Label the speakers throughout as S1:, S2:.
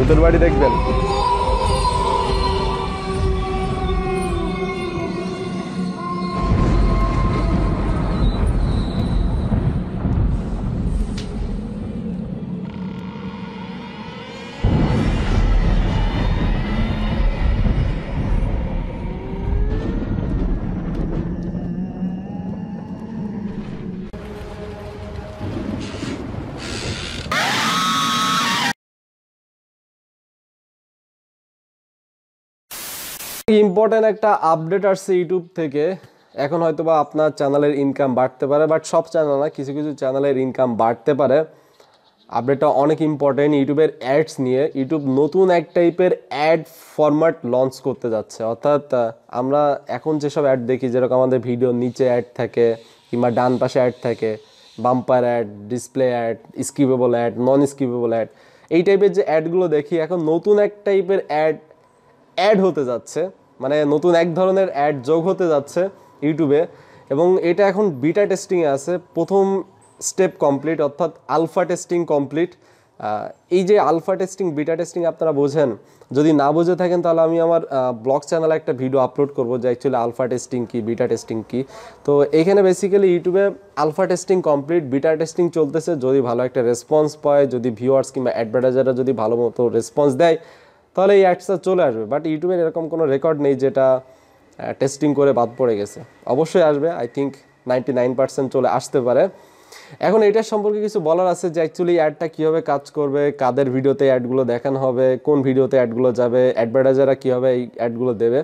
S1: पुतुलवाड़ी देखें ইম্পর্ট্যান্ট একটা আপডেট আসছে ইউটিউব থেকে এখন হয়তো বা আপনার চ্যানেলের ইনকাম বাড়তে পারে বাট সব চ্যানেল না কিছু কিছু চ্যানেলের ইনকাম বাড়তে পারে আপডেটটা অনেক ইম্পর্টেন্ট ইউটিউবের অ্যাডস নিয়ে ইউটিউব নতুন এক টাইপের অ্যাড ফরম্যাট লঞ্চ করতে যাচ্ছে অর্থাৎ আমরা এখন যেসব অ্যাড দেখি যেরকম আমাদের ভিডিওর নিচে অ্যাড থাকে কিংবা ডান পাশে অ্যাড থাকে bumper ad display ad skippable ad non skippable ad এই টাইপের যে অ্যাডগুলো দেখি এখন নতুন এক টাইপের অ্যাড অ্যাড হতে যাচ্ছে মানে নতুন এক ধরনের অ্যাড যোগ হতে যাচ্ছে ইউটিউবে এবং এটা এখন বিটা টেস্টিংয়ে আছে প্রথম স্টেপ কমপ্লিট অর্থাৎ আলফা টেস্টিং কমপ্লিট এই যে আলফা টেস্টিং বিটা টেস্টিং আপনারা বোঝেন যদি না বুঝে থাকেন তাহলে আমি আমার ব্লগ চ্যানেলে একটা ভিডিও আপলোড করবো যে অ্যাকচুয়ালি আলফা টেস্টিং কী বিটা টেস্টিং কী তো এখানে বেসিক্যালি ইউটিউবে alpha testing complete beta testing চলতেছে যদি ভালো একটা রেসপন্স পায় যদি ভিউয়ার্স কিংবা অ্যাডভার্টাইজাররা যদি ভালো মতো রেসপন্স দেয় তাহলে এই অ্যাডসটা চলে আসবে বাট ইউটিউবের এরকম কোনো রেকর্ড নেই যেটা টেস্টিং করে বাদ পড়ে গেছে অবশ্যই আসবে I think ninety nine percent চলে আসতে পারে এখন এটার সম্পর্কে কিছু বলার আছে যে অ্যাকচুয়ালি অ্যাডটা কীভাবে কাজ করবে কাদের ভিডিওতে অ্যাডগুলো দেখানো হবে কোন ভিডিওতে অ্যাডগুলো যাবে অ্যাডভার্টাইজাররা কীভাবে এই অ্যাডগুলো দেবে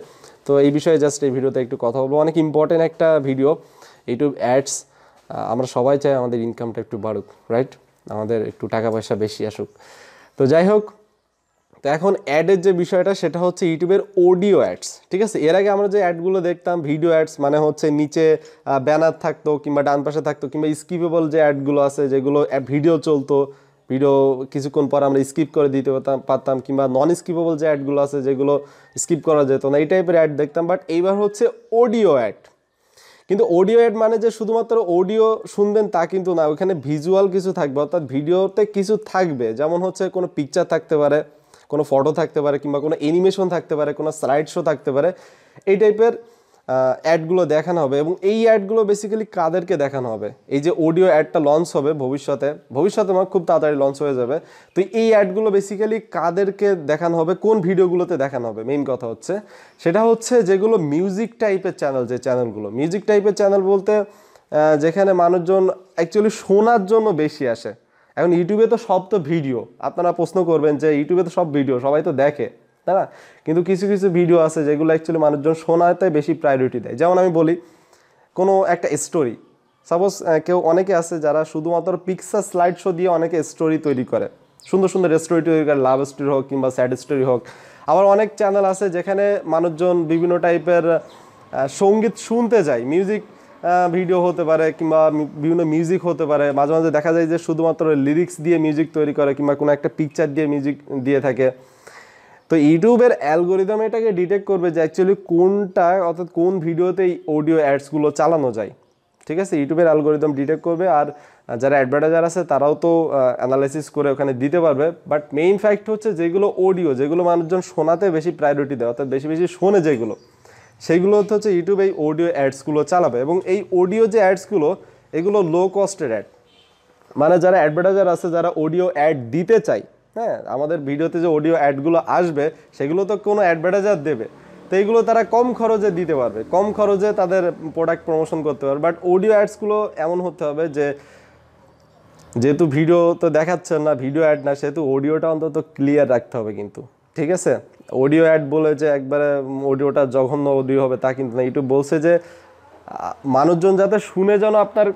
S1: তো এই বিষয়ে জাস্ট এই ভিডিওতে একটু কথা বলবো অনেক ইম্পর্টেন্ট একটা ভিডিও ইউটিউব অ্যাডস আমরা সবাই চাই আমাদের ইনকামটা একটু বাড়ুক রাইট আমাদের একটু টাকা পয়সা বেশি আসুক তো যাই হোক তো এখন অ্যাডের যে বিষয়টা সেটা হচ্ছে ইউটিউবের অডিও অ্যাডস ঠিক আছে এর আগে আমরা যে অ্যাডগুলো দেখতাম ভিডিও অ্যাডস মানে হচ্ছে নিচে ব্যানার থাকতো কিংবা ডান পাশে থাকতো কিংবা স্কিপেবল যে অ্যাডগুলো আছে যেগুলো ভিডিও চলতো ভিডিও কিছুক্ষণ পর আমরা স্কিপ করে দিতে পারতাম কিংবা নন স্কিপেবল যে অ্যাডগুলো আছে যেগুলো স্কিপ করা যেত না এই টাইপের অ্যাড দেখতাম বাট এইবার হচ্ছে অডিও অ্যাড কিন্তু অডিও অ্যাড মানে যে শুধুমাত্র অডিও শুনবেন তা কিন্তু না ওইখানে ভিজুয়াল কিছু থাকবে অর্থাৎ ভিডিওতে কিছু থাকবে যেমন হচ্ছে কোনো পিকচার থাকতে পারে কোনো ফটো থাকতে পারে কিংবা কোনো অ্যানিমেশন থাকতে পারে কোনো স্লাইড শো থাকতে পারে এই টাইপের অ্যাডগুলো দেখানো হবে এবং এই অ্যাডগুলো বেসিক্যালি কাদেরকে দেখানো হবে এই যে অডিও অ্যাডটা লঞ্চ হবে ভবিষ্যতে ভবিষ্যতে আমার মানে খুব তাড়াতাড়ি লঞ্চ হয়ে যাবে তো এই অ্যাডগুলো বেসিক্যালি কাদেরকে দেখানো হবে কোন ভিডিওগুলোতে দেখানো হবে মেইন কথা হচ্ছে সেটা হচ্ছে যেগুলো মিউজিক টাইপের চ্যানেল যে চ্যানেলগুলো মিউজিক টাইপের চ্যানেল বলতে যেখানে মানুষজন অ্যাকচুয়ালি শোনার জন্য বেশি আসে এখন ইউটিউবে তো সব তো ভিডিও আপনারা প্রশ্ন করবেন যে ইউটিউবে তো সব ভিডিও সবাই তো দেখে তাই না কিন্তু কিছু কিছু ভিডিও আছে যেগুলো অ্যাকচুয়ালি মানুষজন শোনাতে বেশি প্রায়োরিটি দেয় যেমন আমি বলি কোনো একটা স্টোরি সাপোজ কেউ অনেকে আছে যারা শুধুমাত্র পিকচার স্লাইড শো দিয়ে অনেকে স্টোরি তৈরি করে সুন্দর সুন্দর স্টোরি তৈরি করে লাভ স্টোরি হোক কিংবা স্যাড স্টোরি হোক আবার অনেক চ্যানেল আছে যেখানে মানুষজন বিভিন্ন টাইপের সঙ্গীত শুনতে যায় মিউজিক ভিডিও হতে পারে কিংবা বিভিন্ন মিউজিক হতে পারে মাঝে মাঝে দেখা যায় যে শুধুমাত্র লিরিক্স দিয়ে মিউজিক তৈরি করে কিংবা কোনো একটা পিকচার দিয়ে মিউজিক দিয়ে থাকে তো ইউটিউবের অ্যালগোরিদম এটাকে ডিটেক্ট করবে যে অ্যাকচুয়ালি কোনটা অর্থাৎ কোন ভিডিওতে এই অডিও অ্যাডসগুলো চালানো যায় ঠিক আছে ইউটিউবের অ্যালগোরিদম ডিটেক্ট করবে আর যারা অ্যাডভার্টাইজার আছে তারাও তো অ্যানালাইসিস করে ওখানে দিতে পারবে বাট মেইন ফ্যাক্ট হচ্ছে যেগুলো অডিও যেগুলো মানুষজন শোনাতে বেশি প্রায়োরিটি দেয় অর্থাৎ বেশি বেশি শোনে যেগুলো সেগুলো হচ্ছে ইউটিউবে এই অডিও অ্যাডসগুলো চালাবে এবং এই অডিও যে অ্যাডসগুলো এগুলো লো কস্টের অ্যাড মানে যারা অ্যাডভার্টাইজার আছে যারা অডিও অ্যাড দিতে চায় হ্যাঁ আমাদের ভিডিওতে যে অডিও অ্যাডগুলো আসবে সেগুলো তো কোনো অ্যাডভার্টাইজার দেবে তো এইগুলো তারা কম খরচে দিতে পারবে কম খরচে তাদের প্রোডাক্ট প্রমোশন করতে পারবে বাট অডিও অ্যাডসগুলো এমন হতে হবে যে যেহেতু ভিডিও তো দেখাচ্ছেন না ভিডিও অ্যাড না সেহেতু অডিওটা অন্তত ক্লিয়ার রাখতে হবে কিন্তু ঠিক আছে অডিও অ্যাড বলে যে একবারে অডিওটা জঘন্য অডিও হবে তা কিন্তু না ইউটিউব বলছে যে মানুষজন যাতে শুনে যেন আপনার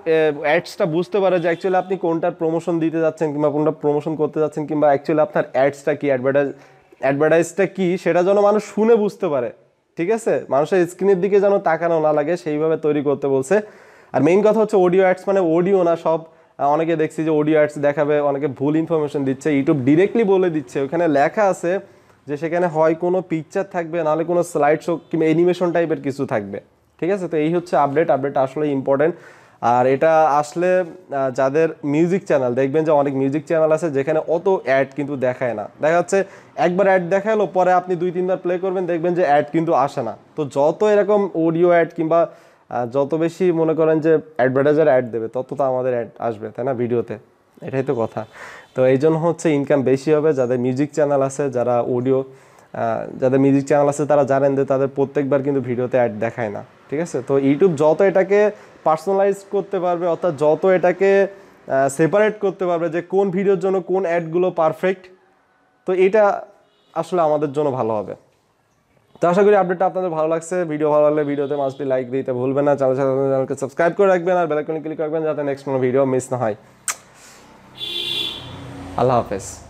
S1: অ্যাডসটা বুঝতে পারে যে অ্যাকচুয়ালি আপনি কোনটার প্রমোশন দিতে যাচ্ছেন কিংবা কোনটা প্রমোশন করতে যাচ্ছেন কিংবা অ্যাকচুয়ালি আপনার অ্যাডসটা কী অ্যাডভার্টাইজ অ্যাডভার্টাইজটা কী সেটা যেন মানুষ শুনে বুঝতে পারে ঠিক আছে মানুষের স্ক্রিনের দিকে যেন তাকানো না লাগে সেইভাবে তৈরি করতে বলছে আর মেইন কথা হচ্ছে অডিও অ্যাডস মানে অডিও না সব অনেকে দেখছি যে অডিও অ্যাডস দেখাবে অনেকে ভুল ইনফরমেশন দিচ্ছে ইউটিউব ডিরেক্টলি বলে দিচ্ছে ওখানে লেখা আছে যে সেখানে হয় কোনো পিকচার থাকবে নাহলে কোনো স্লাইড শো কিংবা অ্যানিমেশন টাইপের কিছু থাকবে ঠিক আছে তো এই হচ্ছে আপডেট আপডেট আসলে ইম্পর্টেন্ট আর এটা আসলে যাদের মিউজিক চ্যানেল দেখবেন যে অনেক মিউজিক চ্যানেল আছে যেখানে অত অ্যাড কিন্তু দেখায় না দেখা যাচ্ছে একবার অ্যাড দেখালো পরে আপনি দুই তিনবার প্লে করবেন দেখবেন যে অ্যাড কিন্তু আসে না তো যত এরকম অডিও অ্যাড কিংবা যত বেশি মনে করেন যে অ্যাডভার্টাইজার অ্যাড দেবে তত তো আমাদের অ্যাড আসবে তাই না ভিডিওতে এটাই তো কথা তো এই জন্য হচ্ছে ইনকাম বেশি হবে যাদের মিউজিক চ্যানেল আছে যারা অডিও যাদের মিউজিক চ্যানেল আছে তারা জানেন যে তাদের প্রত্যেকবার কিন্তু ভিডিওতে অ্যাড দেখায় না ঠিক আছে তো ইউটিউব যত এটাকে পার্সোনালাইজ করতে পারবে অর্থাৎ যত এটাকে সেপারেট করতে পারবে যে কোন ভিডিওর জন্য কোন অ্যাডগুলো পারফেক্ট তো এটা আসলে আমাদের জন্য ভালো হবে তো আশা করি আপডেটটা আপনাদের ভালো লাগছে ভিডিও ভালো লাগলে ভিডিওতে মাস্টলি লাইক দিতে ভুলবেন না চ্যানেল চ্যানেলকে সাবস্ক্রাইব করে রাখবেন আর বেলাইকনে ক্লিক রাখবেন যাতে নেক্সট কোনো ভিডিও মিস না হয় আল্লাহ হাফেজ